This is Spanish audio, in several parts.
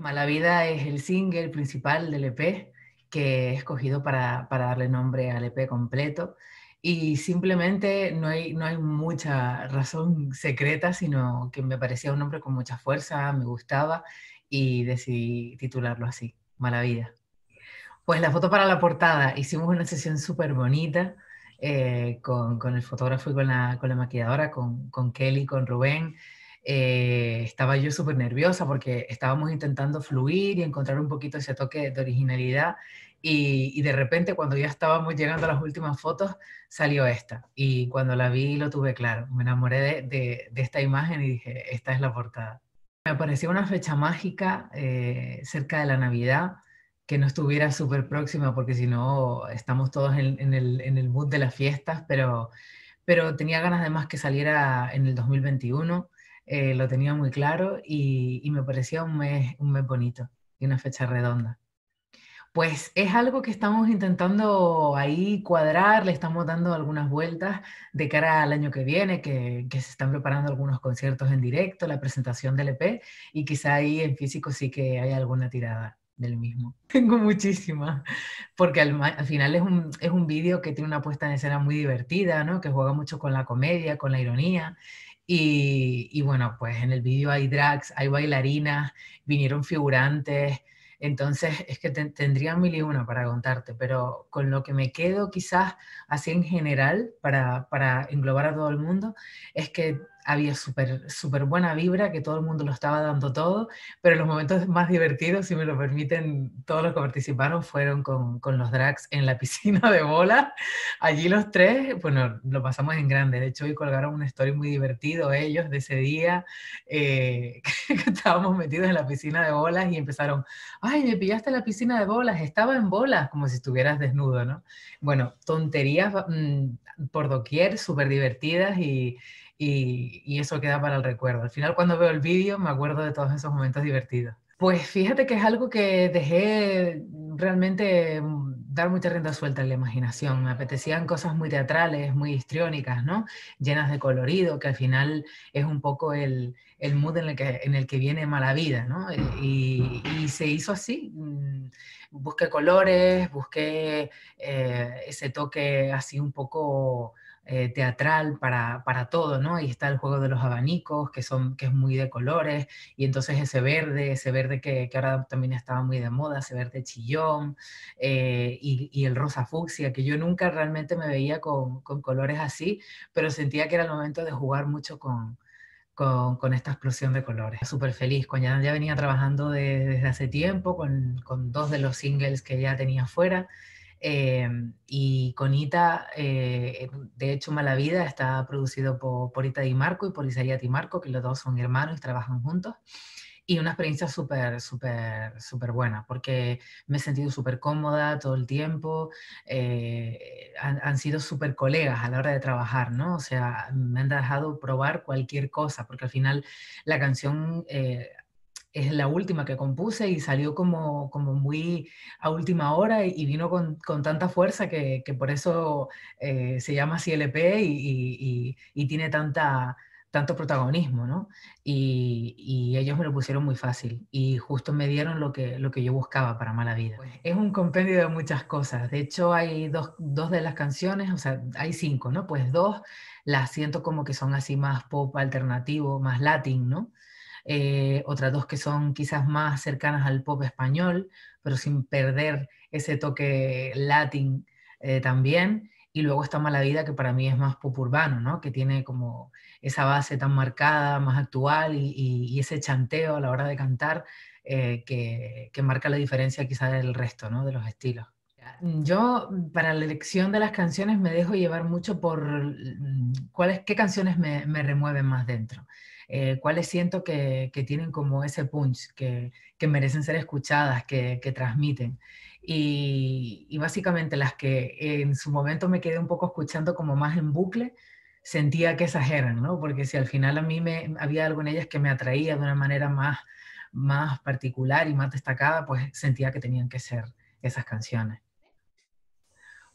Mala Vida es el single principal del EP que he escogido para, darle nombre al EP completo. Y simplemente no hay, no hay mucha razón secreta, sino que me parecía un nombre con mucha fuerza, me gustaba y decidí titularlo así, Mala Vida. Pues la foto para la portada, hicimos una sesión súper bonita eh, con, el fotógrafo y con la, maquilladora, con, con Kelly, con Rubén. Eh, estaba yo súper nerviosa porque estábamos intentando fluir y encontrar un poquito ese toque de originalidad y, de repente cuando ya estábamos llegando a las últimas fotos salió esta y cuando la vi lo tuve claro, me enamoré de, esta imagen y dije, esta es la portada. Me pareció una fecha mágica eh, cerca de la Navidad que no estuviera súper próxima porque si no estamos todos en, el, en el mood de las fiestas, pero pero tenía ganas de más que saliera en el 2021. Eh, lo tenía muy claro y, me parecía un mes, un mes bonito y una fecha redonda. Pues es algo que estamos intentando ahí cuadrar, le estamos dando algunas vueltas de cara al año que viene, que, se están preparando algunos conciertos en directo, la presentación del EP y quizá ahí en físico sí que hay alguna tirada del mismo. Tengo muchísimas, porque al, final es un, es un vídeo que tiene una puesta en escena muy divertida, ¿no? que juega mucho con la comedia, con la ironía y, bueno, pues en el vídeo hay drags, hay bailarinas, vinieron figurantes, entonces, es que tendría mil y una para contarte, pero con lo que me quedo quizás así en general, para, para, englobar a todo el mundo, es que había súper super buena vibra, que todo el mundo lo estaba dando todo, pero los momentos más divertidos, si me lo permiten, todos los que participaron fueron con, con los drags en la piscina de bola. Allí los tres, bueno, lo pasamos en grande. De hecho, hoy colgaron una story muy divertido ellos de ese día, eh, que estábamos metidos en la piscina de bolas y empezaron, ay, me pillaste la piscina de bolas, estaba en bolas, como si estuvieras desnudo, ¿no? Bueno, tonterías mm, por doquier, súper divertidas y y, eso queda para el recuerdo. Al final cuando veo el vídeo me acuerdo de todos esos momentos divertidos. Pues fíjate que es algo que dejé realmente mm, dar mucha rienda suelta a la imaginación. Me apetecían cosas muy teatrales, muy histriónicas, ¿no? Llenas de colorido, que al final es un poco el, el mood en el, que, en el que viene mala vida, ¿no? Y, se hizo así. Mm, busqué colores, busqué eh, ese toque así un poco eh, teatral para, para, todo, ¿no? Ahí está el juego de los abanicos, que, son, que es muy de colores, y entonces ese verde, ese verde que, ahora también estaba muy de moda, ese verde chillón, eh, y, el rosa fucsia, que yo nunca realmente me veía con, colores así, pero sentía que era el momento de jugar mucho con... Con, esta explosión de colores. Súper feliz, con ya, ya venía trabajando desde hace tiempo, con, con dos de los singles que ya tenía fuera, Em, y con Ita, eh, de hecho, Mala Vida está producido por, Ita Di Marco y por Isaías Di Marco, que los dos son hermanos y trabajan juntos. Y una experiencia súper, súper, súper buena, porque me he sentido súper cómoda todo el tiempo. Eh, han, han, sido súper colegas a la hora de trabajar, ¿no? O sea, me han dejado probar cualquier cosa, porque al final la canción eh, es la última que compuse y salió como, como muy a última hora y, vino con, tanta fuerza que, por eso eh, se llama CLP y, tiene tanta, tanto protagonismo, ¿no? Y, ellos me lo pusieron muy fácil y justo me dieron lo que, lo que yo buscaba para Mala Vida. Es un compendio de muchas cosas, de hecho hay dos, dos de las canciones, o sea, hay cinco, ¿no? Pues dos las siento como que son así más pop alternativo, más latin ¿no? Eh, otras dos que son quizás más cercanas al pop español, pero sin perder ese toque latín eh, también. Y luego está Mala Vida, que para mí es más pop urbano, ¿no? que tiene como esa base tan marcada, más actual y, ese chanteo a la hora de cantar eh, que, marca la diferencia quizás del resto ¿no? de los estilos. Yo para la elección de las canciones me dejo llevar mucho por mm, cuáles, qué canciones me remueven más dentro. Eh, cuáles siento que, tienen como ese punch, que, merecen ser escuchadas, que, transmiten. Y, básicamente las que en su momento me quedé un poco escuchando como más en bucle, sentía que esas eran, ¿no? Porque si al final a mí me, había algo en ellas que me atraía de una manera más, más particular y más destacada, pues sentía que tenían que ser esas canciones.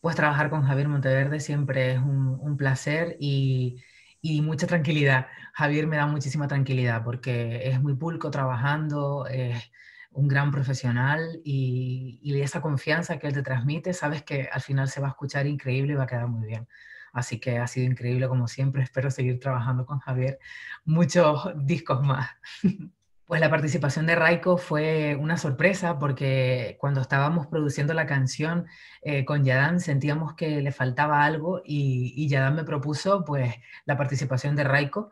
Pues trabajar con Javier Monteverde siempre es un placer y, y mucha tranquilidad. Javier me da muchísima tranquilidad porque es muy pulco trabajando, es un gran profesional y, esa confianza que él te transmite, sabes que al final se va a escuchar increíble y va a quedar muy bien. Así que ha sido increíble como siempre. Espero seguir trabajando con Javier muchos discos más. Pues la participación de Raiko fue una sorpresa porque cuando estábamos produciendo la canción eh, con Yadán sentíamos que le faltaba algo y, y Yadán me propuso pues la participación de Raiko.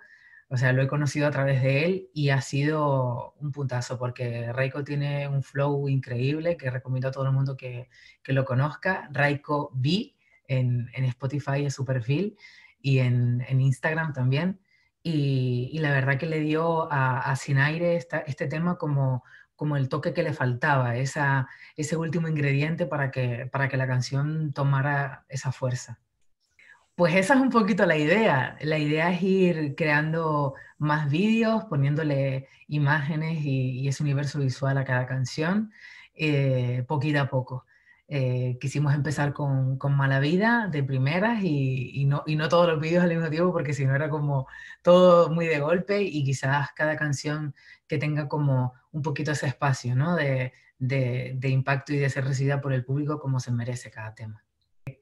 O sea, lo he conocido a través de él y ha sido un puntazo porque Raiko tiene un flow increíble que recomiendo a todo el mundo que, lo conozca. Raiko B en, Spotify es su perfil y en, en Instagram también y, la verdad que le dio a, Sin Aire este tema como, el toque que le faltaba, ese último ingrediente para que, la canción tomara esa fuerza. Pues esa es un poquito la idea. La idea es ir creando más vídeos, poniéndole imágenes y, ese universo visual a cada canción, eh, poquito a poco. Eh, quisimos empezar con, con, Mala Vida de primeras y, no, todos los vídeos al mismo tiempo porque si no era como todo muy de golpe y quizás cada canción que tenga como un poquito ese espacio ¿no? de, de impacto y de ser recibida por el público como se merece cada tema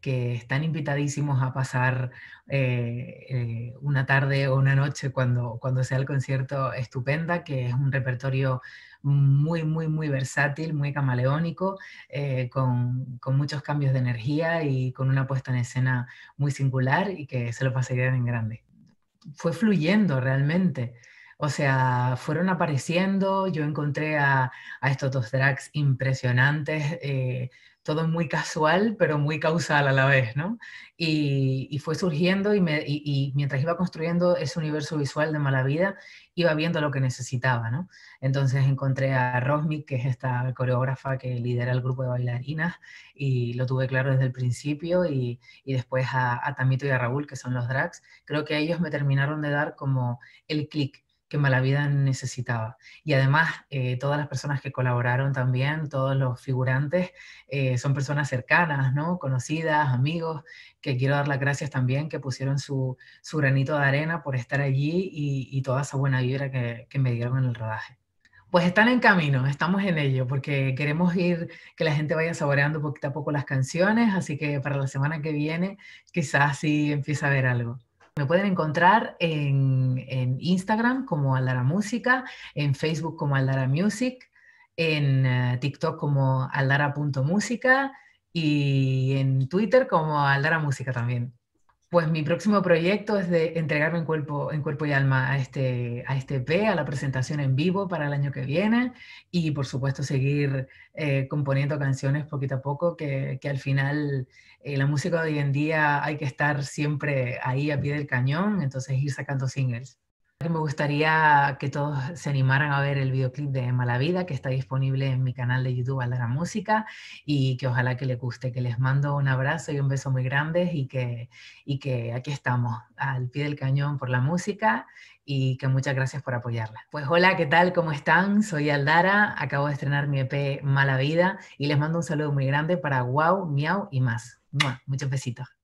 que están invitadísimos a pasar eh, eh, una tarde o una noche cuando, cuando sea el concierto estupenda, que es un repertorio muy, muy, muy versátil, muy camaleónico, eh, con, con, muchos cambios de energía y con una puesta en escena muy singular y que se lo pasarían en grande. Fue fluyendo realmente. O sea, fueron apareciendo, yo encontré a, estos dos drags impresionantes, eh, todo muy casual, pero muy causal a la vez, ¿no? Y, fue surgiendo y, mientras iba construyendo ese universo visual de mala vida, iba viendo lo que necesitaba, ¿no? Entonces encontré a Rosmi, que es esta coreógrafa que lidera el grupo de bailarinas, y lo tuve claro desde el principio, y, después a, Tamito y a Raúl, que son los drags. Creo que ellos me terminaron de dar como el clic que Vida necesitaba. Y además, eh, todas las personas que colaboraron también, todos los figurantes, eh, son personas cercanas, ¿no? conocidas, amigos, que quiero dar las gracias también, que pusieron su, granito de arena por estar allí y, toda esa buena vibra que, me dieron en el rodaje. Pues están en camino, estamos en ello, porque queremos ir, que la gente vaya saboreando poquito a poco las canciones, así que para la semana que viene quizás sí empiece a ver algo. Me pueden encontrar en, Instagram como Aldara Música, en Facebook como Aldara Music, en eh, TikTok como aldara.música y en Twitter como Aldara Música también. Pues mi próximo proyecto es de entregarme en cuerpo, y alma a este, a este P a la presentación en vivo para el año que viene y por supuesto seguir eh, componiendo canciones poquito a poco, que, al final eh, la música de hoy en día hay que estar siempre ahí a pie del cañón, entonces ir sacando singles. Me gustaría que todos se animaran a ver el videoclip de Mala Vida, que está disponible en mi canal de YouTube Aldara Música, y que ojalá que les guste, que les mando un abrazo y un beso muy grande y que, y que aquí estamos, al pie del cañón por la música y que muchas gracias por apoyarla. Pues hola, ¿qué tal? ¿Cómo están? Soy Aldara, acabo de estrenar mi EP Mala Vida y les mando un saludo muy grande para Wow, Miau y más. Muchos besitos.